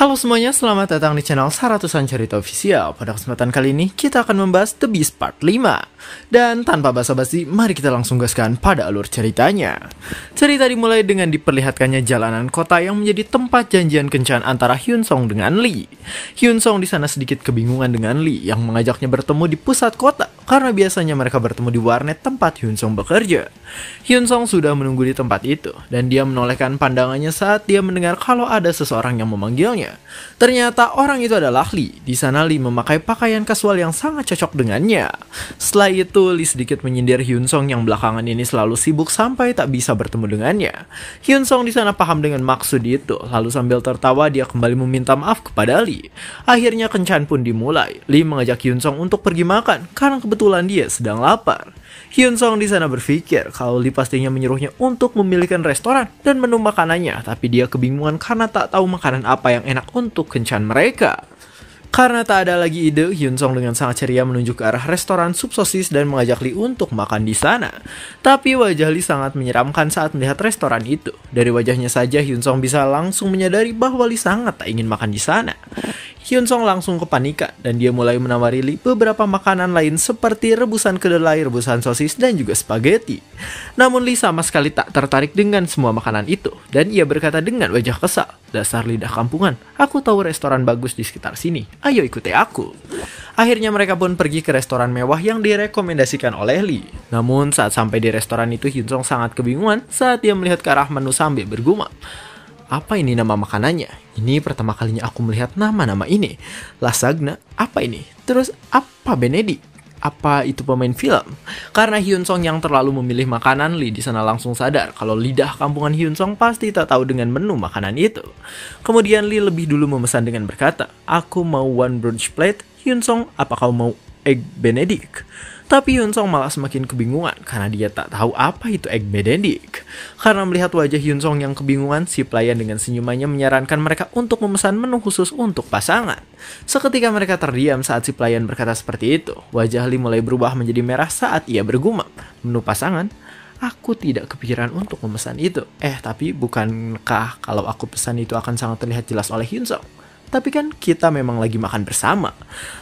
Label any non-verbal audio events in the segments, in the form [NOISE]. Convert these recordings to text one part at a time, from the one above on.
Halo semuanya, selamat datang di channel Saratusan Cerita Official. Pada kesempatan kali ini, kita akan membahas The Beast Part 5. Dan tanpa basa-basi, mari kita langsung gaskan pada alur ceritanya. Cerita dimulai dengan diperlihatkannya jalanan kota yang menjadi tempat janjian kencan antara Hyun Song dengan Lee. Hyun Song di sana sedikit kebingungan dengan Lee yang mengajaknya bertemu di pusat kota karena biasanya mereka bertemu di warnet tempat Hyun Song bekerja. Hyun Song sudah menunggu di tempat itu dan dia menolehkan pandangannya saat dia mendengar kalau ada seseorang yang memanggilnya. Ternyata orang itu adalah Li. Di sana Li memakai pakaian kasual yang sangat cocok dengannya. Setelah itu, Li sedikit menyindir Hyun Song yang belakangan ini selalu sibuk sampai tak bisa bertemu dengannya. Hyun Song di sana paham dengan maksud itu, lalu sambil tertawa dia kembali meminta maaf kepada Li. Akhirnya kencan pun dimulai. Li mengajak Hyun Song untuk pergi makan karena kebetulan dia sedang lapar. Hyun Song di sana berpikir kalau Lee pastinya menyuruhnya untuk memilihkan restoran dan menu makanannya, tapi dia kebingungan karena tak tahu makanan apa yang enak untuk kencan mereka. Karena tak ada lagi ide, Hyun Song dengan sangat ceria menunjuk ke arah restoran sup sosis dan mengajak Lee untuk makan di sana. Tapi wajah Lee sangat menyeramkan saat melihat restoran itu. Dari wajahnya saja Hyun Song bisa langsung menyadari bahwa Lee sangat tak ingin makan di sana. Hyun Song langsung kepanikan dan dia mulai menawari Lee beberapa makanan lain seperti rebusan kedelai, rebusan sosis, dan juga spaghetti. Namun Lee sama sekali tak tertarik dengan semua makanan itu dan ia berkata dengan wajah kesal, dasar lidah kampungan, aku tahu restoran bagus di sekitar sini, ayo ikuti aku. Akhirnya mereka pun pergi ke restoran mewah yang direkomendasikan oleh Lee. Namun saat sampai di restoran itu Hyun Song sangat kebingungan saat dia melihat ke arah menu sambil bergumam. Apa ini nama makanannya? Ini pertama kalinya aku melihat nama-nama ini. Lasagna, apa ini? Terus apa Benedi? apa itu pemain film. Karena Hyun Song yang terlalu memilih makanan, Lee di sana langsung sadar kalau lidah kampungan Hyun Song pasti tak tahu dengan menu makanan itu. Kemudian Lee lebih dulu memesan dengan berkata, Aku mau one brunch plate, Hyun Song apa kau mau egg benedict? Tapi Hyun Song malah semakin kebingungan karena dia tak tahu apa itu egg benedict. Karena melihat wajah Hyun Song yang kebingungan, si pelayan dengan senyumannya menyarankan mereka untuk memesan menu khusus untuk pasangan. Seketika mereka terdiam saat si pelayan berkata seperti itu, wajah Lee mulai berubah menjadi merah saat ia bergumam. Menu pasangan? Aku tidak kepikiran untuk memesan itu. Eh, tapi bukankah kalau aku pesan itu akan sangat terlihat jelas oleh Hyun Song? Tapi kan kita memang lagi makan bersama.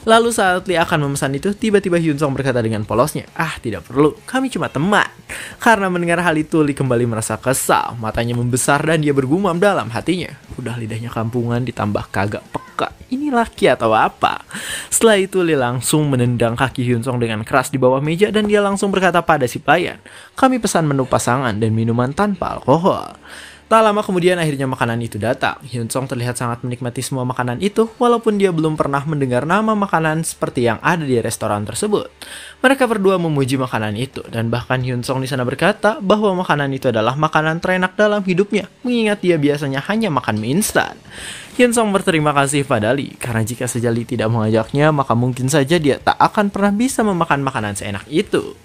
Lalu saat Lee akan memesan itu, tiba-tiba Hyun Song berkata dengan polosnya, Ah tidak perlu, kami cuma teman. Karena mendengar hal itu, Lee kembali merasa kesal. Matanya membesar dan dia bergumam dalam hatinya. Udah lidahnya kampungan ditambah kagak peka. Ini laki atau apa? Setelah itu Lee langsung menendang kaki Hyun Song dengan keras di bawah meja dan dia langsung berkata pada si pelayan, Kami pesan menu pasangan dan minuman tanpa alkohol. Tak lama kemudian akhirnya makanan itu datang. Hyun Song terlihat sangat menikmati semua makanan itu walaupun dia belum pernah mendengar nama makanan seperti yang ada di restoran tersebut. Mereka berdua memuji makanan itu dan bahkan Hyun Song di sana berkata bahwa makanan itu adalah makanan terenak dalam hidupnya mengingat dia biasanya hanya makan mie instan. Hyun Song berterima kasih pada Lee karena jika saja Lee tidak mengajaknya maka mungkin saja dia tak akan pernah bisa memakan makanan seenak itu.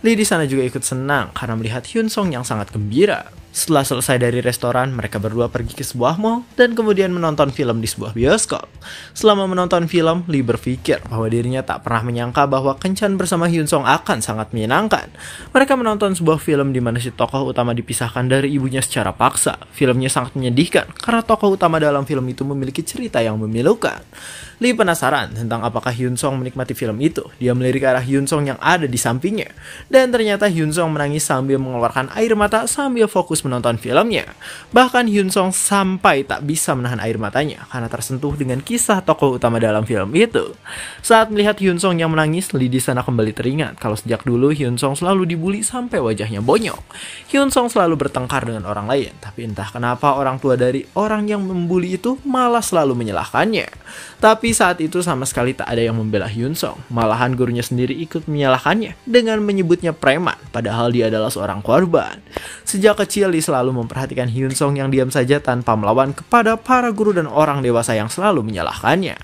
Lee di sana juga ikut senang karena melihat Hyun Song yang sangat gembira. Setelah selesai dari restoran, mereka berdua pergi ke sebuah mall dan kemudian menonton film di sebuah bioskop. Selama menonton film, Lee berpikir bahwa dirinya tak pernah menyangka bahwa kencan bersama Hyun Song akan sangat menyenangkan. Mereka menonton sebuah film di mana si tokoh utama dipisahkan dari ibunya secara paksa. Filmnya sangat menyedihkan karena tokoh utama dalam film itu memiliki cerita yang memilukan. Lee penasaran tentang apakah Hyun Song menikmati film itu. Dia melirik arah Hyun Song yang ada di sampingnya. Dan ternyata Hyun Song menangis sambil mengeluarkan air mata sambil fokus menonton filmnya. Bahkan Hyun Song sampai tak bisa menahan air matanya karena tersentuh dengan kisah tokoh utama dalam film itu. Saat melihat Hyun Song yang menangis, Lee di sana kembali teringat kalau sejak dulu Hyun Song selalu dibully sampai wajahnya bonyok. Hyun Song selalu bertengkar dengan orang lain, tapi entah kenapa orang tua dari orang yang membuli itu malah selalu menyalahkannya. Tapi saat itu sama sekali tak ada yang membela Hyun Song, malahan gurunya sendiri ikut menyalahkannya dengan menyebutnya preman padahal dia adalah seorang korban. Sejak kecil, Lee selalu memperhatikan Hyun Song yang diam saja tanpa melawan kepada para guru dan orang dewasa yang selalu menyalahkannya.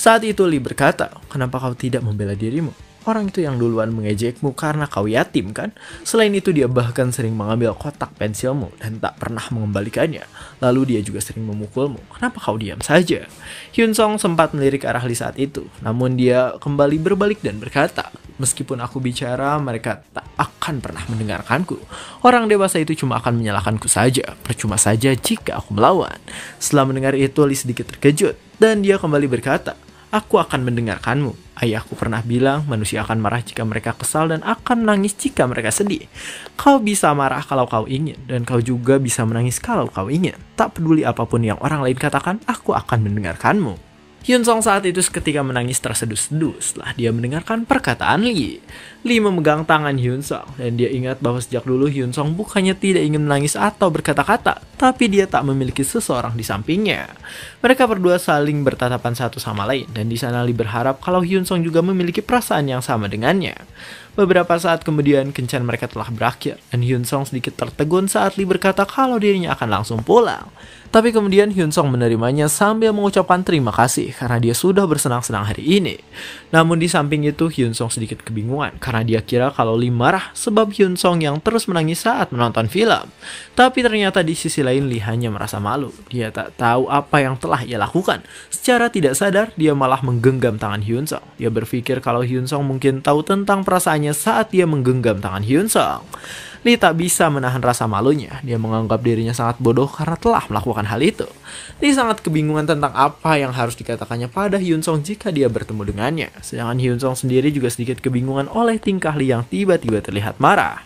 Saat itu Lee berkata, kenapa kau tidak membela dirimu? Orang itu yang duluan mengejekmu karena kau yatim kan? Selain itu dia bahkan sering mengambil kotak pensilmu dan tak pernah mengembalikannya. Lalu dia juga sering memukulmu. Kenapa kau diam saja? Hyun Song sempat melirik arah Lee saat itu. Namun dia kembali berbalik dan berkata, Meskipun aku bicara, mereka tak akan pernah mendengarkanku. Orang dewasa itu cuma akan menyalahkanku saja. Percuma saja jika aku melawan. Setelah mendengar itu, Lee sedikit terkejut. Dan dia kembali berkata, Aku akan mendengarkanmu. Ayahku pernah bilang, manusia akan marah jika mereka kesal dan akan menangis jika mereka sedih. Kau bisa marah kalau kau ingin, dan kau juga bisa menangis kalau kau ingin. Tak peduli apapun yang orang lain katakan, aku akan mendengarkanmu. Hyun Song saat itu seketika menangis terseduh-seduh setelah dia mendengarkan perkataan Lee. Lee memegang tangan Hyun Song dan dia ingat bahwa sejak dulu Hyun Song bukannya tidak ingin menangis atau berkata-kata, tapi dia tak memiliki seseorang di sampingnya. Mereka berdua saling bertatapan satu sama lain dan di sana Lee berharap kalau Hyun Song juga memiliki perasaan yang sama dengannya. Beberapa saat kemudian kencan mereka telah berakhir dan Hyun Song sedikit tertegun saat Lee berkata kalau dirinya akan langsung pulang. Tapi kemudian Hyun Song menerimanya sambil mengucapkan terima kasih karena dia sudah bersenang-senang hari ini. Namun di samping itu Hyun Song sedikit kebingungan karena dia kira kalau Lee marah sebab Hyun Song yang terus menangis saat menonton film. Tapi ternyata di sisi lain Lee hanya merasa malu. Dia tak tahu apa yang telah ia lakukan. Secara tidak sadar dia malah menggenggam tangan Hyun Song. Dia berpikir kalau Hyun Song mungkin tahu tentang perasaannya saat dia menggenggam tangan Hyun Song. Lee tak bisa menahan rasa malunya. Dia menganggap dirinya sangat bodoh karena telah melakukan hal itu. Lee sangat kebingungan tentang apa yang harus dikatakannya pada Hyun Song jika dia bertemu dengannya. Sedangkan Hyun Song sendiri juga sedikit kebingungan oleh tingkah Lee yang tiba-tiba terlihat marah.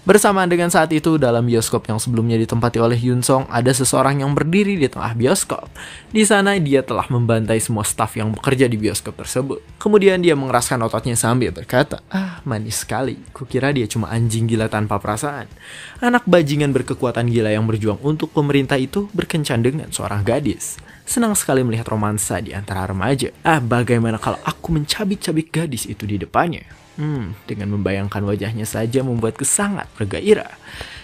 Bersamaan dengan saat itu, dalam bioskop yang sebelumnya ditempati oleh Yun Song, ada seseorang yang berdiri di tengah bioskop. Di sana, dia telah membantai semua staf yang bekerja di bioskop tersebut. Kemudian dia mengeraskan ototnya sambil berkata, Ah, manis sekali. Kukira dia cuma anjing gila tanpa perasaan. Anak bajingan berkekuatan gila yang berjuang untuk pemerintah itu berkencan dengan seorang gadis. Senang sekali melihat romansa di antara remaja. Ah, bagaimana kalau aku mencabik-cabik gadis itu di depannya? Hmm, dengan membayangkan wajahnya saja membuatku sangat bergairah.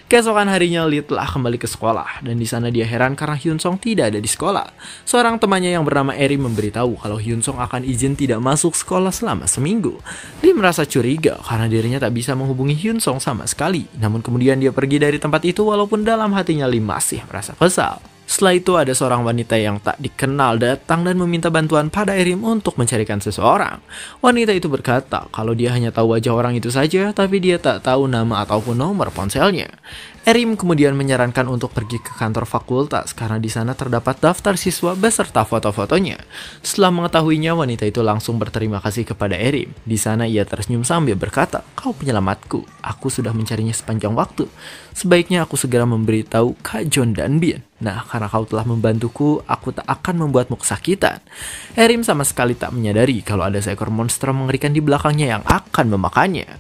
Keesokan harinya Lee telah kembali ke sekolah dan di sana dia heran karena Hyun Song tidak ada di sekolah. Seorang temannya yang bernama Eri memberitahu kalau Hyun Song akan izin tidak masuk sekolah selama seminggu. Lee merasa curiga karena dirinya tak bisa menghubungi Hyun Song sama sekali. Namun kemudian dia pergi dari tempat itu walaupun dalam hatinya Lee masih merasa kesal. Setelah itu ada seorang wanita yang tak dikenal datang dan meminta bantuan pada Erim untuk mencarikan seseorang. Wanita itu berkata kalau dia hanya tahu wajah orang itu saja, tapi dia tak tahu nama ataupun nomor ponselnya. Erim kemudian menyarankan untuk pergi ke kantor fakultas karena di sana terdapat daftar siswa beserta foto-fotonya. Setelah mengetahuinya, wanita itu langsung berterima kasih kepada Erim. Di sana ia tersenyum sambil berkata, "Kau penyelamatku. Aku sudah mencarinya sepanjang waktu. Sebaiknya aku segera memberitahu Kak John dan Bian." Nah, karena kau telah membantuku, aku tak akan membuatmu kesakitan. Erim sama sekali tak menyadari kalau ada seekor monster mengerikan di belakangnya yang akan memakannya.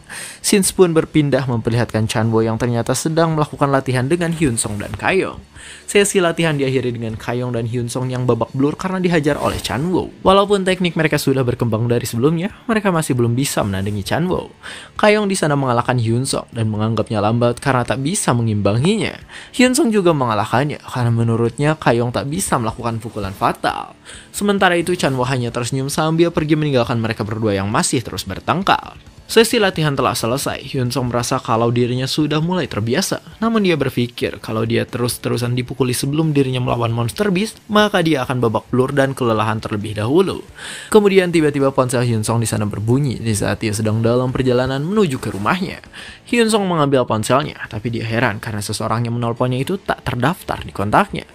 Sins pun berpindah memperlihatkan Chanbo yang ternyata sedang melakukan latihan dengan Hyun Song dan Kayong. Sesi latihan diakhiri dengan Kayong dan Hyun Song yang babak belur karena dihajar oleh Chanbo. Walaupun teknik mereka sudah berkembang dari sebelumnya, mereka masih belum bisa menandingi Chanbo. Kayong di sana mengalahkan Hyun Song dan menganggapnya lambat karena tak bisa mengimbanginya. Hyun Song juga mengalahkannya karena menurutnya Kayong tak bisa melakukan pukulan fatal. Sementara itu Chanwo hanya tersenyum sambil pergi meninggalkan mereka berdua yang masih terus bertengkar. Sesi latihan telah selesai, Hyun Song merasa kalau dirinya sudah mulai terbiasa. Namun dia berpikir kalau dia terus-terusan dipukuli sebelum dirinya melawan monster beast, maka dia akan babak belur dan kelelahan terlebih dahulu. Kemudian tiba-tiba ponsel Hyun Song di sana berbunyi di saat dia sedang dalam perjalanan menuju ke rumahnya. Hyun Song mengambil ponselnya, tapi dia heran karena seseorang yang menelponnya itu tak terdaftar di kontaknya.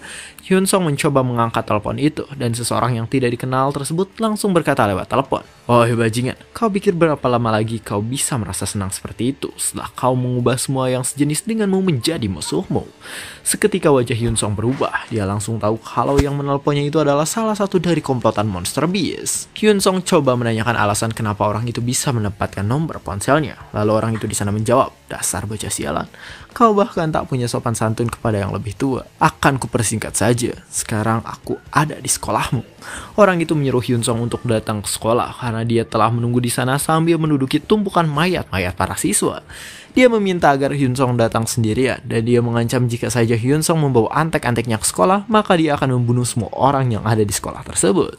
Hyun Song mencoba mengangkat telepon itu, dan seseorang yang tidak dikenal tersebut langsung berkata lewat telepon. Oh bajingan, kau pikir berapa lama lagi kau bisa merasa senang seperti itu setelah kau mengubah semua yang sejenis denganmu menjadi musuhmu? Seketika wajah Hyun Song berubah, dia langsung tahu kalau yang menelponnya itu adalah salah satu dari komplotan Monster Beast. Hyun Song coba menanyakan alasan kenapa orang itu bisa menempatkan nomor ponselnya, lalu orang itu di sana menjawab, Dasar bocah sialan. Kau bahkan tak punya sopan santun kepada yang lebih tua. Akan kupersingkat saja. Sekarang aku ada di sekolahmu. Orang itu menyuruh Hyun Song untuk datang ke sekolah karena dia telah menunggu di sana sambil menduduki tumpukan mayat-mayat para siswa. Dia meminta agar Hyun Song datang sendirian dan dia mengancam jika saja Hyun Song membawa antek-anteknya ke sekolah, maka dia akan membunuh semua orang yang ada di sekolah tersebut.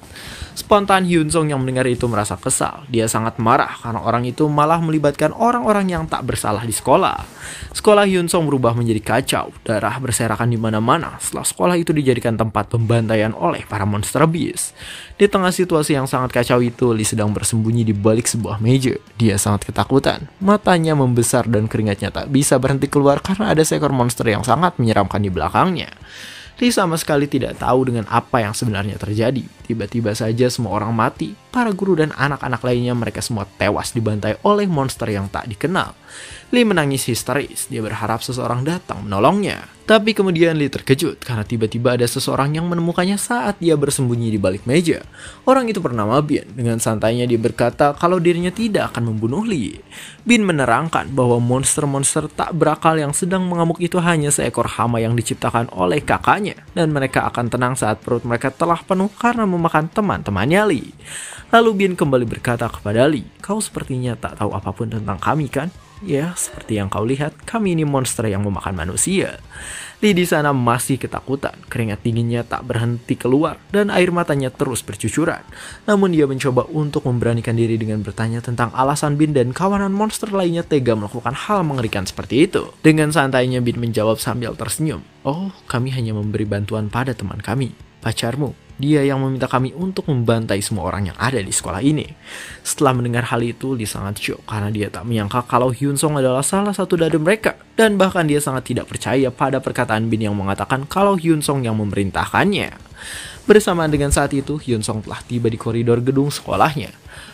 Spontan Hyun Sung yang mendengar itu merasa kesal. Dia sangat marah karena orang itu malah melibatkan orang-orang yang tak bersalah di sekolah. Sekolah Hyun Sung berubah menjadi kacau. Darah berserakan di mana-mana setelah sekolah itu dijadikan tempat pembantaian oleh para monster beast. Di tengah situasi yang sangat kacau itu, Lee sedang bersembunyi di balik sebuah meja. Dia sangat ketakutan. Matanya membesar dan keringatnya tak bisa berhenti keluar karena ada seekor monster yang sangat menyeramkan di belakangnya. Lee sama sekali tidak tahu dengan apa yang sebenarnya terjadi. Tiba-tiba saja semua orang mati, para guru dan anak-anak lainnya mereka semua tewas dibantai oleh monster yang tak dikenal. Lee menangis histeris, dia berharap seseorang datang menolongnya. Tapi kemudian Lee terkejut karena tiba-tiba ada seseorang yang menemukannya saat dia bersembunyi di balik meja. Orang itu bernama Bin, dengan santainya dia berkata kalau dirinya tidak akan membunuh Lee. Bin menerangkan bahwa monster-monster tak berakal yang sedang mengamuk itu hanya seekor hama yang diciptakan oleh kakaknya. Dan mereka akan tenang saat perut mereka telah penuh karena memakan teman-temannya Li. Lalu Bin kembali berkata kepada Li, kau sepertinya tak tahu apapun tentang kami kan? Ya, seperti yang kau lihat, kami ini monster yang memakan manusia. Li di sana masih ketakutan, keringat dinginnya tak berhenti keluar, dan air matanya terus bercucuran. Namun dia mencoba untuk memberanikan diri dengan bertanya tentang alasan Bin dan kawanan monster lainnya tega melakukan hal mengerikan seperti itu. Dengan santainya Bin menjawab sambil tersenyum, Oh, kami hanya memberi bantuan pada teman kami, pacarmu. Dia yang meminta kami untuk membantai semua orang yang ada di sekolah ini. Setelah mendengar hal itu, Lee sangat syok karena dia tak menyangka kalau Hyun Song adalah salah satu dari mereka. Dan bahkan dia sangat tidak percaya pada perkataan Bin yang mengatakan kalau Hyun Song yang memerintahkannya. Bersamaan dengan saat itu, Hyun Song telah tiba di koridor gedung sekolahnya.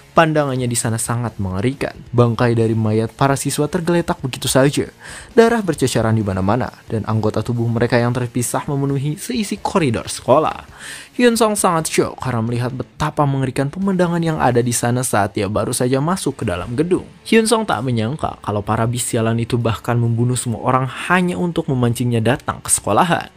Pandangannya di sana sangat mengerikan. Bangkai dari mayat para siswa tergeletak begitu saja. Darah berceceran di mana-mana, dan anggota tubuh mereka yang terpisah memenuhi seisi koridor sekolah. Hyun Song sangat shock karena melihat betapa mengerikan pemandangan yang ada di sana saat ia baru saja masuk ke dalam gedung. Hyun Song tak menyangka kalau para bisialan itu bahkan membunuh semua orang hanya untuk memancingnya datang ke sekolahan.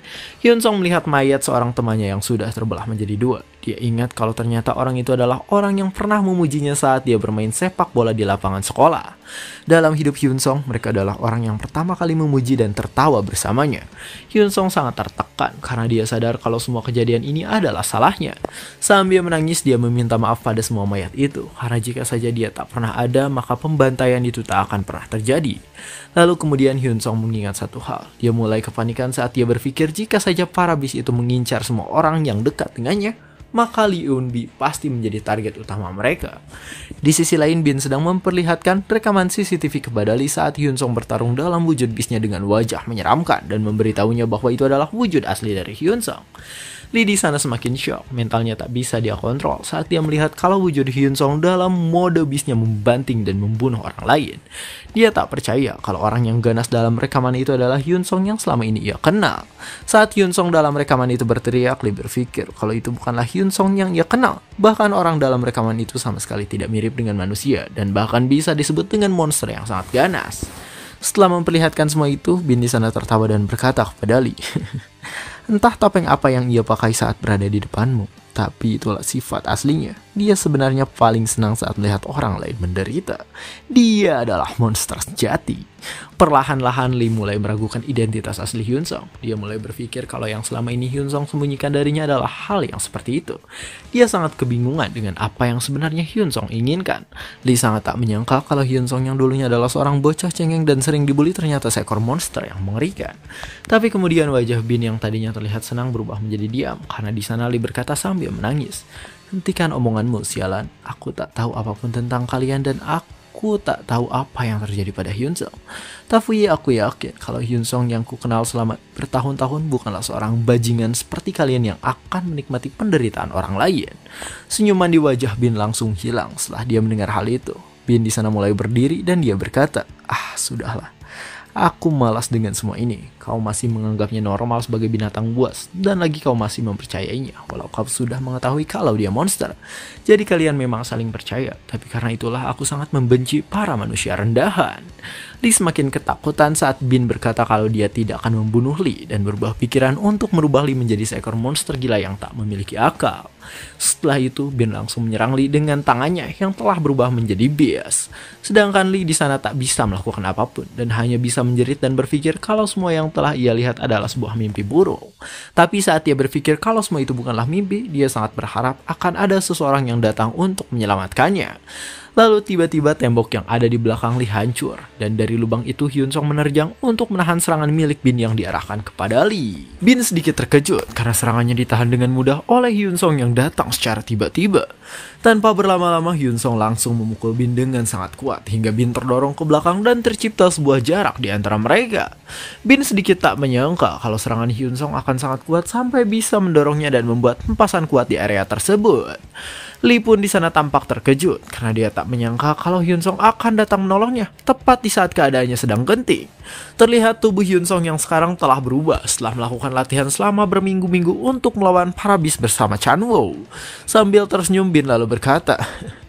Hyun Song melihat mayat seorang temannya yang sudah terbelah menjadi dua. Dia ingat kalau ternyata orang itu adalah orang yang pernah memujinya saat dia bermain sepak bola di lapangan sekolah. Dalam hidup Hyun Song, mereka adalah orang yang pertama kali memuji dan tertawa bersamanya. Hyun Song sangat tertekan karena dia sadar kalau semua kejadian ini ada adalah salahnya. Sambil menangis, dia meminta maaf pada semua mayat itu, karena jika saja dia tak pernah ada, maka pembantaian itu tak akan pernah terjadi. Lalu kemudian Hyun Song mengingat satu hal. Dia mulai kepanikan saat dia berpikir jika saja para bis itu mengincar semua orang yang dekat dengannya, maka Lee Eun Bi pasti menjadi target utama mereka. Di sisi lain, Bin sedang memperlihatkan rekaman CCTV kepada Lee saat Hyun Song bertarung dalam wujud bisnya dengan wajah menyeramkan dan memberitahunya bahwa itu adalah wujud asli dari Hyun Song. Lee di sana semakin shock, mentalnya tak bisa dia kontrol saat dia melihat kalau wujud Hyun Song dalam mode bisnya membanting dan membunuh orang lain. Dia tak percaya kalau orang yang ganas dalam rekaman itu adalah Hyun Song yang selama ini ia kenal. Saat Hyun Song dalam rekaman itu berteriak, Lee berpikir kalau itu bukanlah Hyun Song yang ia kenal. Bahkan orang dalam rekaman itu sama sekali tidak mirip dengan manusia dan bahkan bisa disebut dengan monster yang sangat ganas. Setelah memperlihatkan semua itu, Bin di sana tertawa dan berkata kepada Lee, [LAUGHS] entah topeng apa yang ia pakai saat berada di depanmu tapi itulah sifat aslinya. Dia sebenarnya paling senang saat melihat orang lain menderita. Dia adalah monster sejati. Perlahan-lahan Lee mulai meragukan identitas asli Hyun Song. Dia mulai berpikir kalau yang selama ini Hyun Song sembunyikan darinya adalah hal yang seperti itu. Dia sangat kebingungan dengan apa yang sebenarnya Hyun Song inginkan. Lee sangat tak menyangka kalau Hyun Song yang dulunya adalah seorang bocah cengeng dan sering dibully ternyata seekor monster yang mengerikan. Tapi kemudian wajah Bin yang tadinya terlihat senang berubah menjadi diam karena di sana Lee berkata sambil dia menangis. Hentikan omonganmu, sialan. Aku tak tahu apapun tentang kalian dan aku tak tahu apa yang terjadi pada Hyun Song. ya aku yakin kalau Hyun Song yang ku kenal selama bertahun-tahun bukanlah seorang bajingan seperti kalian yang akan menikmati penderitaan orang lain. Senyuman di wajah Bin langsung hilang setelah dia mendengar hal itu. Bin di sana mulai berdiri dan dia berkata, "Ah, sudahlah. Aku malas dengan semua ini. Kau masih menganggapnya normal sebagai binatang buas, dan lagi kau masih mempercayainya, walau kau sudah mengetahui kalau dia monster. Jadi kalian memang saling percaya, tapi karena itulah aku sangat membenci para manusia rendahan. Lee semakin ketakutan saat Bin berkata kalau dia tidak akan membunuh Lee dan berubah pikiran untuk merubah Lee menjadi seekor monster gila yang tak memiliki akal. Setelah itu, Bin langsung menyerang Lee dengan tangannya yang telah berubah menjadi bias. Sedangkan Lee di sana tak bisa melakukan apapun dan hanya bisa menjerit dan berpikir kalau semua yang telah ia lihat adalah sebuah mimpi buruk. Tapi saat ia berpikir kalau semua itu bukanlah mimpi, dia sangat berharap akan ada seseorang yang datang untuk menyelamatkannya. Lalu tiba-tiba tembok yang ada di belakang Lee hancur dan dari lubang itu Hyun Song menerjang untuk menahan serangan milik Bin yang diarahkan kepada Lee. Bin sedikit terkejut karena serangannya ditahan dengan mudah oleh Hyun Song yang datang secara tiba-tiba. Tanpa berlama-lama Hyun Song langsung memukul Bin dengan sangat kuat hingga Bin terdorong ke belakang dan tercipta sebuah jarak di antara mereka. Bin sedikit tak menyangka kalau serangan Hyun Song akan sangat kuat sampai bisa mendorongnya dan membuat hempasan kuat di area tersebut. Lee pun di sana tampak terkejut karena dia tak menyangka kalau Hyun Song akan datang menolongnya tepat di saat keadaannya sedang genting. Terlihat tubuh Hyun Song yang sekarang telah berubah setelah melakukan latihan selama berminggu-minggu untuk melawan para bis bersama Chan Woo. Sambil tersenyum Bin lalu berkata, [LAUGHS]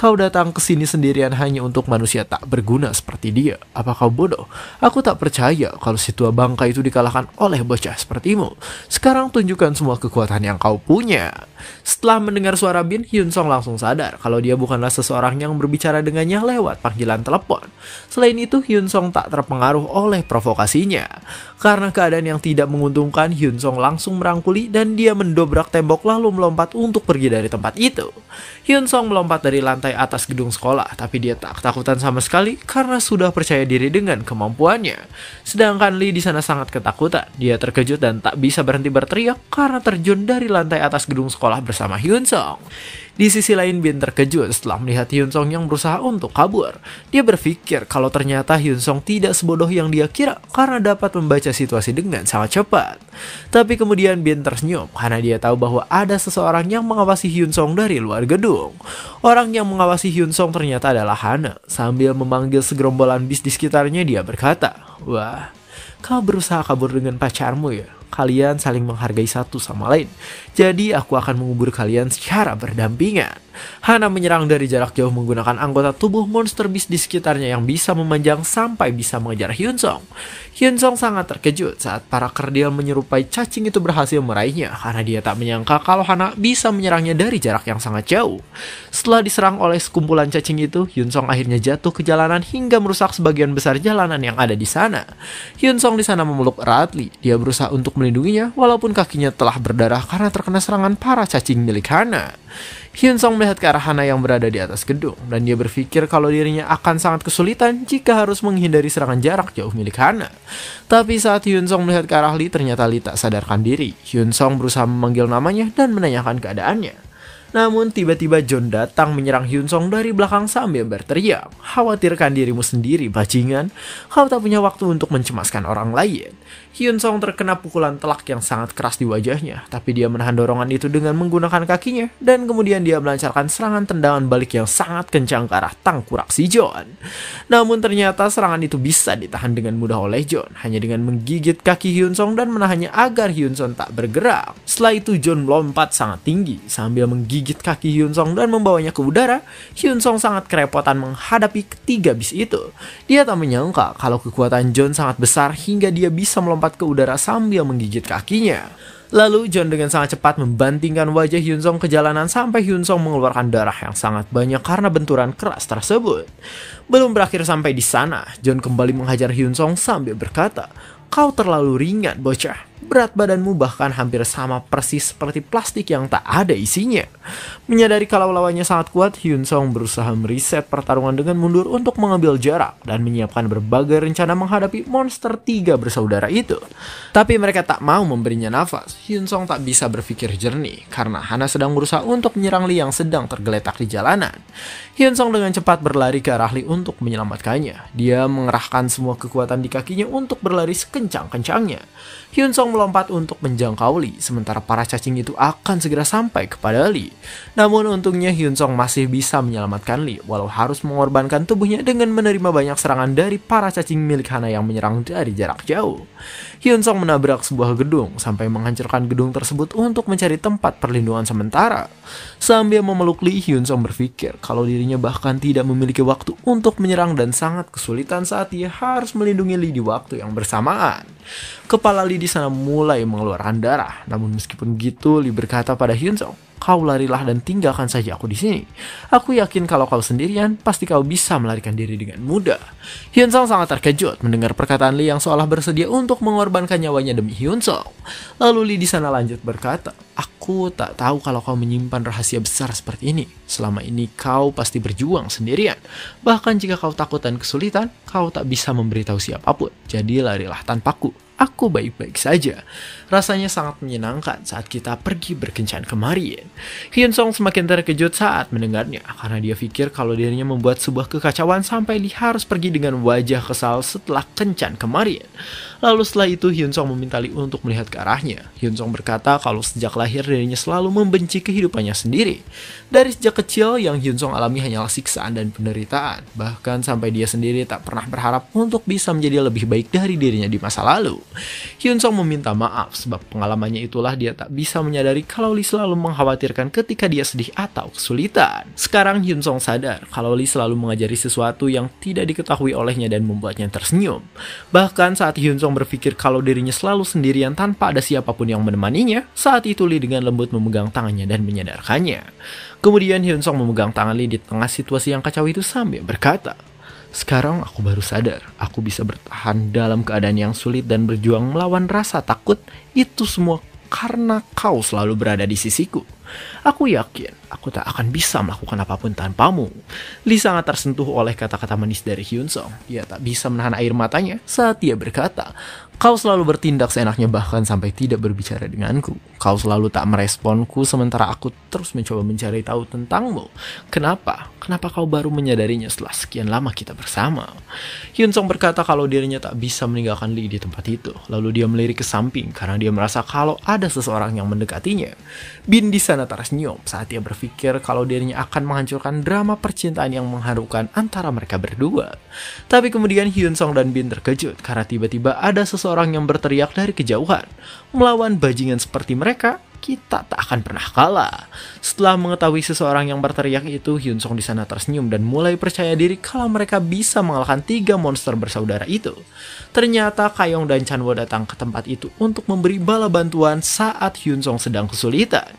Kau datang ke sini sendirian hanya untuk manusia tak berguna seperti dia. Apa kau bodoh? Aku tak percaya kalau si tua bangka itu dikalahkan oleh bocah sepertimu. Sekarang tunjukkan semua kekuatan yang kau punya. Setelah mendengar suara Bin, Hyun Song langsung sadar kalau dia bukanlah seseorang yang berbicara dengannya lewat panggilan telepon. Selain itu, Hyun Song tak terpengaruh oleh provokasinya. Karena keadaan yang tidak menguntungkan, Hyun Song langsung merangkuli dan dia mendobrak tembok lalu melompat untuk pergi dari tempat itu. Hyun Song melompat dari lantai lantai atas gedung sekolah, tapi dia tak ketakutan sama sekali karena sudah percaya diri dengan kemampuannya. Sedangkan Lee di sana sangat ketakutan. Dia terkejut dan tak bisa berhenti berteriak karena terjun dari lantai atas gedung sekolah bersama Hyun Song. Di sisi lain, Bin terkejut setelah melihat Hyun Song yang berusaha untuk kabur. Dia berpikir kalau ternyata Hyun Song tidak sebodoh yang dia kira karena dapat membaca situasi dengan sangat cepat. Tapi kemudian Bin tersenyum karena dia tahu bahwa ada seseorang yang mengawasi Hyun Song dari luar gedung. Orang yang mengawasi Hyun Song ternyata adalah Hana. Sambil memanggil segerombolan bis di sekitarnya, dia berkata, Wah, kau berusaha kabur dengan pacarmu ya? kalian saling menghargai satu sama lain. Jadi aku akan mengubur kalian secara berdampingan. Hana menyerang dari jarak jauh menggunakan anggota tubuh monster beast di sekitarnya yang bisa memanjang sampai bisa mengejar Hyun Song. Hyun Song sangat terkejut saat para kerdil menyerupai cacing itu berhasil meraihnya karena dia tak menyangka kalau Hana bisa menyerangnya dari jarak yang sangat jauh. Setelah diserang oleh sekumpulan cacing itu, Hyun Song akhirnya jatuh ke jalanan hingga merusak sebagian besar jalanan yang ada di sana. Hyun Song di sana memeluk erat Dia berusaha untuk melindunginya walaupun kakinya telah berdarah karena terkena serangan para cacing milik Hana. Hyun Song melihat ke arah Hana yang berada di atas gedung dan dia berpikir kalau dirinya akan sangat kesulitan jika harus menghindari serangan jarak jauh milik Hana. Tapi saat Hyun Song melihat ke arah Lee ternyata Lee tak sadarkan diri. Hyun Song berusaha memanggil namanya dan menanyakan keadaannya. Namun tiba-tiba John datang menyerang Hyun Song dari belakang sambil berteriak, khawatirkan dirimu sendiri bajingan, kau tak punya waktu untuk mencemaskan orang lain. Hyun Song terkena pukulan telak yang sangat keras di wajahnya, tapi dia menahan dorongan itu dengan menggunakan kakinya, dan kemudian dia melancarkan serangan tendangan balik yang sangat kencang ke arah tangkurak si John. Namun ternyata serangan itu bisa ditahan dengan mudah oleh John, hanya dengan menggigit kaki Hyun Song dan menahannya agar Hyun Song tak bergerak. Setelah itu John melompat sangat tinggi sambil menggigit kaki Hyun Song dan membawanya ke udara. Hyun Song sangat kerepotan menghadapi ketiga bis itu. Dia tak menyangka kalau kekuatan John sangat besar hingga dia bisa melompat melompat ke udara sambil menggigit kakinya. Lalu John dengan sangat cepat membantingkan wajah Hyun Song ke jalanan sampai Hyun Song mengeluarkan darah yang sangat banyak karena benturan keras tersebut. Belum berakhir sampai di sana, John kembali menghajar Hyun Song sambil berkata, "Kau terlalu ringan, bocah." Berat badanmu bahkan hampir sama persis seperti plastik yang tak ada isinya. Menyadari kalau lawannya sangat kuat, Hyun Song berusaha meriset pertarungan dengan mundur untuk mengambil jarak dan menyiapkan berbagai rencana menghadapi monster tiga bersaudara itu. Tapi mereka tak mau memberinya nafas. Hyun Song tak bisa berpikir jernih karena Hana sedang berusaha untuk menyerang Lee yang sedang tergeletak di jalanan. Hyun Song dengan cepat berlari ke arah Lee untuk menyelamatkannya. Dia mengerahkan semua kekuatan di kakinya untuk berlari sekencang-kencangnya. Hyun Song melompat untuk menjangkau Lee, sementara para cacing itu akan segera sampai kepada Lee. Namun untungnya Hyun Song masih bisa menyelamatkan Lee, walau harus mengorbankan tubuhnya dengan menerima banyak serangan dari para cacing milik Hana yang menyerang dari jarak jauh. Hyun Song menabrak sebuah gedung sampai menghancurkan gedung tersebut untuk mencari tempat perlindungan sementara. Sambil memeluk Lee, Hyun Song berpikir kalau dirinya bahkan tidak memiliki waktu untuk menyerang dan sangat kesulitan saat ia harus melindungi Lee di waktu yang bersamaan. Kepala Lee di sana mulai mengeluarkan darah. Namun meskipun gitu, Lee berkata pada Hyun Hyunso, kau larilah dan tinggalkan saja aku di sini. Aku yakin kalau kau sendirian, pasti kau bisa melarikan diri dengan mudah. Hyun Song sangat terkejut mendengar perkataan Lee yang seolah bersedia untuk mengorbankan nyawanya demi Hyun Song. Lalu Lee di sana lanjut berkata, Aku tak tahu kalau kau menyimpan rahasia besar seperti ini. Selama ini kau pasti berjuang sendirian. Bahkan jika kau takut dan kesulitan, kau tak bisa memberitahu siapapun. Jadi larilah tanpaku aku baik-baik saja. Rasanya sangat menyenangkan saat kita pergi berkencan kemarin. Hyun Song semakin terkejut saat mendengarnya karena dia pikir kalau dirinya membuat sebuah kekacauan sampai Lee harus pergi dengan wajah kesal setelah kencan kemarin. Lalu setelah itu Hyun Song meminta Lee untuk melihat ke arahnya. Hyun Song berkata kalau sejak lahir dirinya selalu membenci kehidupannya sendiri. Dari sejak kecil yang Hyun Song alami hanyalah siksaan dan penderitaan. Bahkan sampai dia sendiri tak pernah berharap untuk bisa menjadi lebih baik dari dirinya di masa lalu. Hyun Song meminta maaf sebab pengalamannya itulah dia tak bisa menyadari kalau Lee selalu mengkhawatirkan ketika dia sedih atau kesulitan. Sekarang Hyun Song sadar kalau Lee selalu mengajari sesuatu yang tidak diketahui olehnya dan membuatnya tersenyum. Bahkan saat Hyun Song berpikir kalau dirinya selalu sendirian tanpa ada siapapun yang menemaninya, saat itu Lee dengan lembut memegang tangannya dan menyadarkannya. Kemudian Hyun Song memegang tangan Lee di tengah situasi yang kacau itu sambil berkata, sekarang aku baru sadar, aku bisa bertahan dalam keadaan yang sulit dan berjuang melawan rasa takut itu semua karena kau selalu berada di sisiku. Aku yakin aku tak akan bisa melakukan apapun tanpamu. Lee sangat tersentuh oleh kata-kata manis dari Hyun Song. Dia tak bisa menahan air matanya saat dia berkata, Kau selalu bertindak seenaknya bahkan sampai tidak berbicara denganku. Kau selalu tak meresponku sementara aku terus mencoba mencari tahu tentangmu. Kenapa? Kenapa kau baru menyadarinya setelah sekian lama kita bersama? Hyun Song berkata kalau dirinya tak bisa meninggalkan Lee di tempat itu. Lalu dia melirik ke samping karena dia merasa kalau ada seseorang yang mendekatinya. Bin di sana tersenyum saat dia berpikir kalau dirinya akan menghancurkan drama percintaan yang mengharukan antara mereka berdua. Tapi kemudian Hyun Song dan Bin terkejut karena tiba-tiba ada seseorang seseorang yang berteriak dari kejauhan. Melawan bajingan seperti mereka, kita tak akan pernah kalah. Setelah mengetahui seseorang yang berteriak itu, Hyun Song di sana tersenyum dan mulai percaya diri kalau mereka bisa mengalahkan tiga monster bersaudara itu. Ternyata Kayong dan Chanwo datang ke tempat itu untuk memberi bala bantuan saat Hyun Song sedang kesulitan.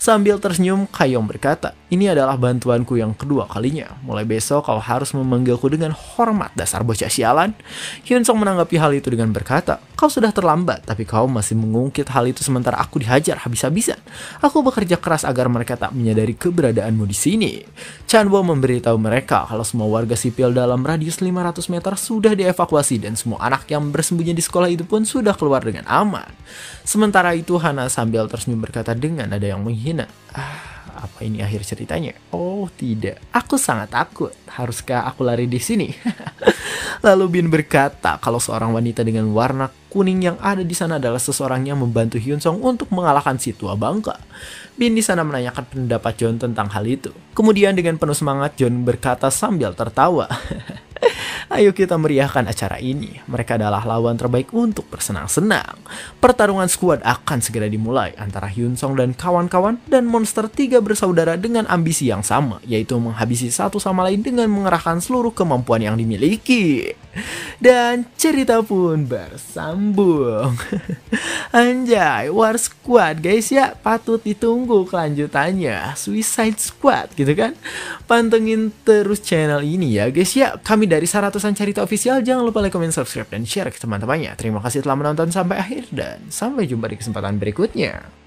Sambil tersenyum, Kayong berkata, ini adalah bantuanku yang kedua kalinya. Mulai besok kau harus memanggilku dengan hormat dasar bocah sialan. Hyun Song menanggapi hal itu dengan berkata, kau sudah terlambat, tapi kau masih mengungkit hal itu sementara aku dihajar habis-habisan. Aku bekerja keras agar mereka tak menyadari keberadaanmu di sini. Chan Wo memberitahu mereka kalau semua warga sipil dalam radius 500 meter sudah dievakuasi dan semua anak yang bersembunyi di sekolah itu pun sudah keluar dengan aman. Sementara itu Hana sambil tersenyum berkata dengan ada yang menghilang menghina. Ah, apa ini akhir ceritanya? Oh tidak, aku sangat takut. Haruskah aku lari di sini? [LAUGHS] Lalu Bin berkata kalau seorang wanita dengan warna kuning yang ada di sana adalah seseorang yang membantu Hyun Song untuk mengalahkan si tua bangka. Bin di sana menanyakan pendapat John tentang hal itu. Kemudian dengan penuh semangat John berkata sambil tertawa. [LAUGHS] [LAUGHS] Ayo kita meriahkan acara ini. Mereka adalah lawan terbaik untuk bersenang-senang. Pertarungan skuad akan segera dimulai antara Hyun Song dan kawan-kawan dan monster tiga bersaudara dengan ambisi yang sama, yaitu menghabisi satu sama lain dengan mengerahkan seluruh kemampuan yang dimiliki. Dan cerita pun bersambung. [LAUGHS] Anjay, War Squad guys ya, patut ditunggu kelanjutannya. Suicide Squad gitu kan. Pantengin terus channel ini ya guys ya. Kami dari seratusan cerita official, jangan lupa like, comment, subscribe, dan share ke teman-temannya. Terima kasih telah menonton sampai akhir dan sampai jumpa di kesempatan berikutnya.